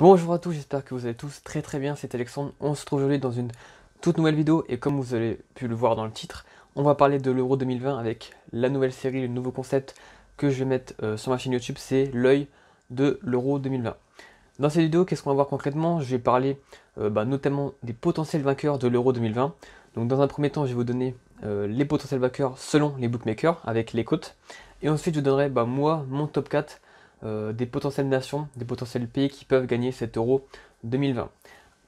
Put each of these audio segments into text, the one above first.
Bonjour à tous, j'espère que vous allez tous très très bien, c'est Alexandre, on se trouve aujourd'hui dans une toute nouvelle vidéo et comme vous avez pu le voir dans le titre, on va parler de l'Euro 2020 avec la nouvelle série, le nouveau concept que je vais mettre euh, sur ma chaîne YouTube, c'est l'œil de l'Euro 2020. Dans cette vidéo, qu'est-ce qu'on va voir concrètement Je vais parler euh, bah, notamment des potentiels vainqueurs de l'Euro 2020. Donc dans un premier temps, je vais vous donner euh, les potentiels vainqueurs selon les bookmakers avec les cotes. Et ensuite, je vous donnerai bah, moi mon top 4 euh, des potentielles nations, des potentiels pays qui peuvent gagner cet euro 2020.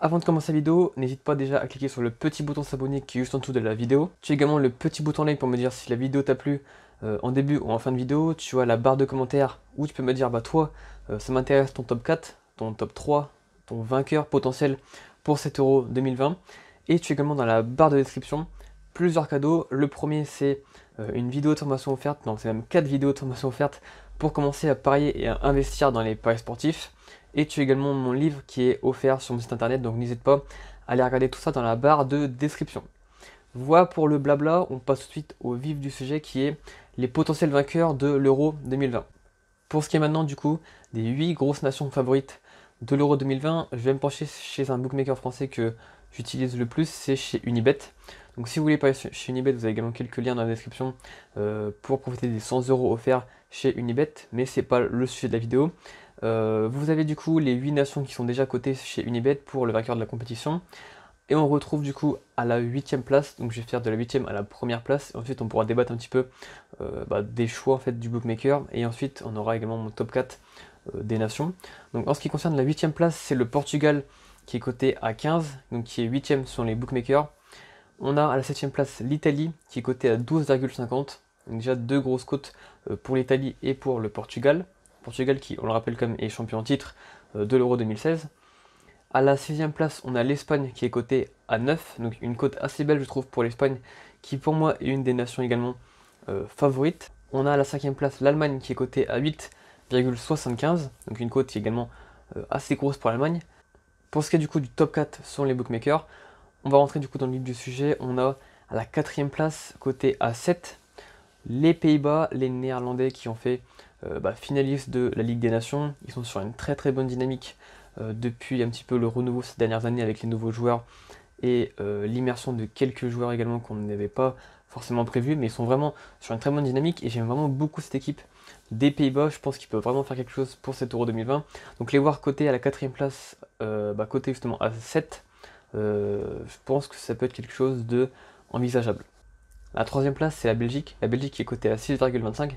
Avant de commencer la vidéo, n'hésite pas déjà à cliquer sur le petit bouton s'abonner qui est juste en dessous de la vidéo. Tu as également le petit bouton like pour me dire si la vidéo t'a plu euh, en début ou en fin de vidéo. Tu as la barre de commentaires où tu peux me dire bah toi euh, ça m'intéresse ton top 4, ton top 3, ton vainqueur potentiel pour cet euro 2020. Et tu as également dans la barre de description plusieurs cadeaux. Le premier c'est une vidéo de formation offerte, non c'est même 4 vidéos de formation offerte pour commencer à parier et à investir dans les paris sportifs. Et tu as également mon livre qui est offert sur mon site internet, donc n'hésite pas à aller regarder tout ça dans la barre de description. Voilà pour le blabla, on passe tout de suite au vif du sujet qui est les potentiels vainqueurs de l'Euro 2020. Pour ce qui est maintenant du coup des 8 grosses nations favorites de l'Euro 2020, je vais me pencher chez un bookmaker français que j'utilise le plus, c'est chez Unibet. Donc si vous voulez pas chez Unibet, vous avez également quelques liens dans la description euh, pour profiter des 100 euros offerts chez Unibet, mais c'est pas le sujet de la vidéo. Euh, vous avez du coup les 8 nations qui sont déjà cotées chez Unibet pour le vainqueur de la compétition. Et on retrouve du coup à la 8ème place, donc je vais faire de la 8ème à la première place, ensuite on pourra débattre un petit peu euh, bah, des choix en fait du bookmaker, et ensuite on aura également mon top 4 des nations. Donc en ce qui concerne la 8ème place, c'est le Portugal qui est coté à 15, donc qui est 8ème sur les bookmakers, on a à la 7ème place l'Italie qui est cotée à 12,50. Déjà deux grosses cotes euh, pour l'Italie et pour le Portugal. Portugal qui, on le rappelle comme est champion titre euh, de l'Euro 2016. À la 6ème place, on a l'Espagne qui est cotée à 9. Donc une cote assez belle je trouve pour l'Espagne qui pour moi est une des nations également euh, favorites. On a à la 5ème place l'Allemagne qui est cotée à 8,75. Donc une cote qui est également assez grosse pour l'Allemagne. Pour ce qui est du coup du top 4 sont les bookmakers, on va rentrer du coup dans le vif du sujet. On a à la quatrième place, côté A7, les Pays-Bas, les Néerlandais qui ont fait euh, bah, finaliste de la Ligue des Nations. Ils sont sur une très très bonne dynamique euh, depuis un petit peu le renouveau ces dernières années avec les nouveaux joueurs et euh, l'immersion de quelques joueurs également qu'on n'avait pas forcément prévu, mais ils sont vraiment sur une très bonne dynamique et j'aime vraiment beaucoup cette équipe des Pays-Bas. Je pense qu'ils peuvent vraiment faire quelque chose pour cet Euro 2020. Donc les voir côté à la quatrième place, bah, côté justement à 7 euh, je pense que ça peut être quelque chose de envisageable. La troisième place, c'est la Belgique. La Belgique qui est cotée à 6,25.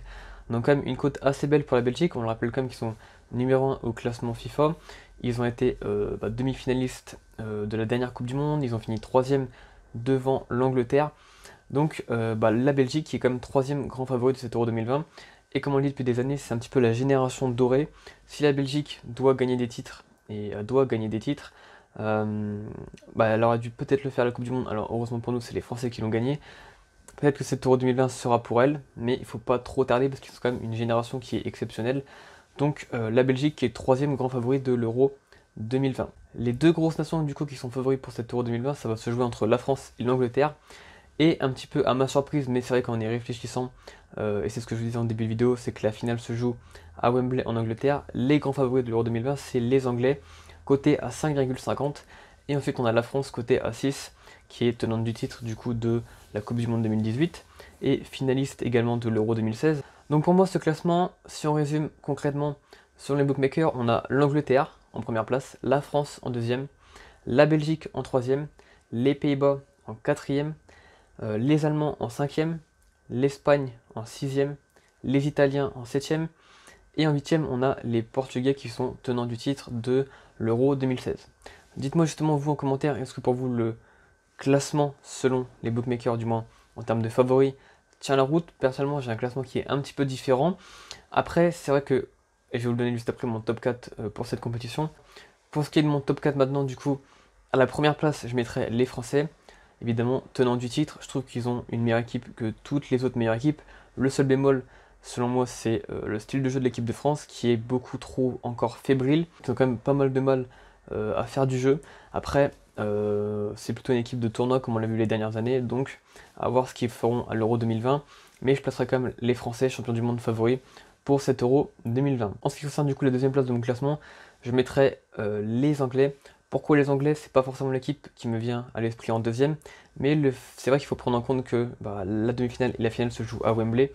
Donc quand même une cote assez belle pour la Belgique. On le rappelle quand même qu'ils sont numéro 1 au classement FIFA. Ils ont été euh, bah, demi-finalistes euh, de la dernière Coupe du Monde. Ils ont fini troisième devant l'Angleterre. Donc bah, la Belgique qui est quand même troisième grand favori de cette Euro 2020. Et comme on le dit depuis des années, c'est un petit peu la génération dorée. Si la Belgique doit gagner des titres, et doit gagner des titres, euh, bah, elle aurait dû peut-être le faire à la Coupe du Monde. Alors heureusement pour nous, c'est les Français qui l'ont gagné. Peut-être que cette Euro 2020 sera pour elle, mais il ne faut pas trop tarder parce qu'ils sont quand même une génération qui est exceptionnelle. Donc euh, la Belgique qui est troisième grand favori de l'Euro 2020. Les deux grosses nations du coup qui sont favoris pour cette Euro 2020, ça va se jouer entre la France et l'Angleterre. Et un petit peu à ma surprise, mais c'est vrai qu'en y réfléchissant, euh, et c'est ce que je vous disais en début de vidéo, c'est que la finale se joue à Wembley en Angleterre. Les grands favoris de l'Euro 2020, c'est les Anglais côté à 5,50. Et ensuite on a la France côté à 6, qui est tenante du titre du coup de la Coupe du Monde 2018 et finaliste également de l'Euro 2016. Donc pour moi ce classement, si on résume concrètement sur les bookmakers, on a l'Angleterre en première place, la France en deuxième, la Belgique en troisième, les Pays-Bas en quatrième, euh, les Allemands en cinquième, l'Espagne en sixième, les Italiens en septième, et en huitième, on a les Portugais qui sont tenants du titre de l'Euro 2016. Dites-moi justement, vous en commentaire, est-ce que pour vous le classement, selon les bookmakers du moins, en termes de favoris, tient la route Personnellement, j'ai un classement qui est un petit peu différent. Après, c'est vrai que, et je vais vous le donner juste après mon top 4 euh, pour cette compétition. Pour ce qui est de mon top 4 maintenant, du coup, à la première place, je mettrai les Français. Évidemment, tenant du titre, je trouve qu'ils ont une meilleure équipe que toutes les autres meilleures équipes. Le seul bémol, Selon moi, c'est euh, le style de jeu de l'équipe de France qui est beaucoup trop encore fébrile, ils ont quand même pas mal de mal euh, à faire du jeu. Après, euh, c'est plutôt une équipe de tournoi comme on l'a vu les dernières années, donc à voir ce qu'ils feront à l'Euro 2020. Mais je placerai quand même les Français champions du monde favoris pour cet Euro 2020. En ce qui concerne du coup la deuxième place de mon classement, je mettrai les Anglais. Pourquoi les Anglais C'est pas forcément l'équipe qui me vient à l'esprit en deuxième, mais c'est vrai qu'il faut prendre en compte que bah, la demi-finale et la finale se jouent à Wembley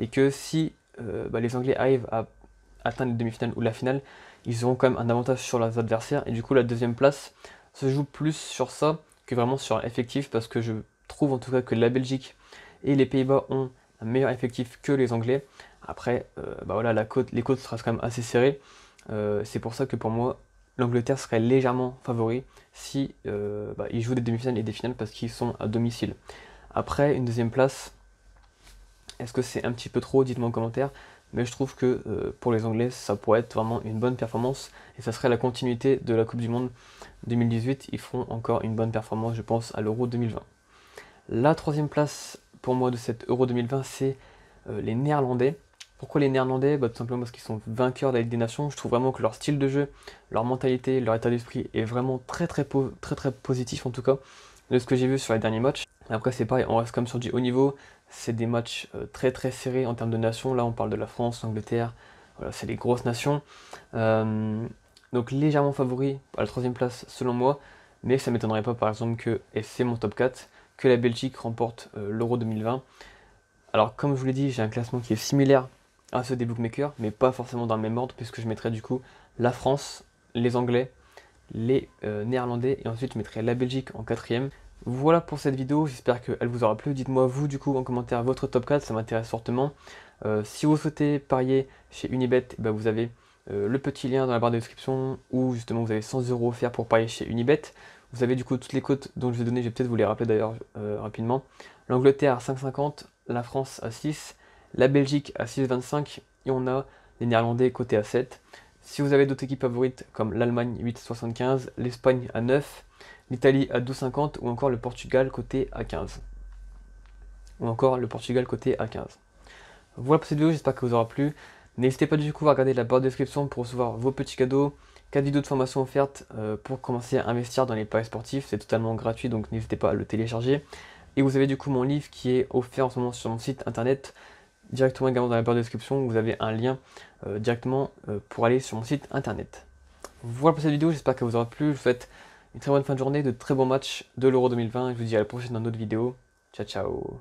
et que si euh, bah, les Anglais arrivent à atteindre les demi-finales ou la finale, ils auront quand même un avantage sur leurs adversaires et du coup la deuxième place se joue plus sur ça que vraiment sur l'effectif effectif parce que je trouve en tout cas que la Belgique et les Pays-Bas ont un meilleur effectif que les Anglais. Après, euh, bah voilà, la les côtes seront quand même assez serrées. Euh, c'est pour ça que pour moi, l'Angleterre serait légèrement favori si bah, ils jouent des demi-finales et des finales parce qu'ils sont à domicile. Après, une deuxième place, est-ce que c'est un petit peu trop Dites-moi en commentaire. Mais je trouve que euh, pour les Anglais, ça pourrait être vraiment une bonne performance. Et ça serait la continuité de la Coupe du Monde 2018. Ils feront encore une bonne performance, je pense, à l'Euro 2020. La troisième place pour moi de cette Euro 2020, c'est euh, les Néerlandais. Pourquoi les Néerlandais bah, Tout simplement parce qu'ils sont vainqueurs de la Ligue des Nations. Je trouve vraiment que leur style de jeu, leur mentalité, leur état d'esprit est vraiment très très, très très positif en tout cas de ce que j'ai vu sur les derniers matchs. Après c'est pareil, on reste comme sur du haut niveau, c'est des matchs euh, très très serrés en termes de nations. Là, on parle de la France, l'Angleterre. c'est les grosses nations. Euh, donc légèrement favori à la troisième place selon moi. Mais ça m'étonnerait pas par exemple que, et c'est mon top 4, que la Belgique remporte euh, l'Euro 2020. Alors comme je vous l'ai dit, j'ai un classement qui est similaire à ceux des bookmakers, mais pas forcément dans le même ordre, puisque je mettrais du coup la France, les Anglais, les Néerlandais, et ensuite je mettrais la Belgique en quatrième, voilà pour cette vidéo, j'espère qu'elle vous aura plu. Dites-moi vous du coup en commentaire votre top 4, ça m'intéresse fortement. Euh, si vous souhaitez parier chez Unibet, bah, vous avez euh, le petit lien dans la barre de description où justement vous avez 100 euros offerts pour parier chez Unibet. Vous avez du coup toutes les cotes dont je vous ai donné, je vais peut-être vous les rappeler d'ailleurs euh, rapidement. L'Angleterre à 5,50, la France à 6, la Belgique à 6,25 et on a les Néerlandais cotés à 7. Si vous avez d'autres équipes favorites comme l'Allemagne 8,75, l'Espagne à 9, l'Italie à 12,50 ou encore le Portugal côté à 15. Ou encore le Portugal côté à 15. Voilà pour cette vidéo, j'espère qu'elle vous aura plu. N'hésitez pas du coup à regarder la barre de description pour recevoir vos petits cadeaux, 4 vidéos de formation offertes euh, pour commencer à investir dans les paris sportifs, c'est totalement gratuit donc n'hésitez pas à le télécharger. Et vous avez du coup mon livre qui est offert en ce moment sur mon site internet, directement également dans la barre de description, vous avez un lien euh, directement euh, pour aller sur mon site internet. Voilà pour cette vidéo, j'espère qu'elle vous aura plu, une très bonne fin de journée, de très bons matchs de l'Euro 2020. Je vous dis à la prochaine dans d'autres vidéos. Ciao, ciao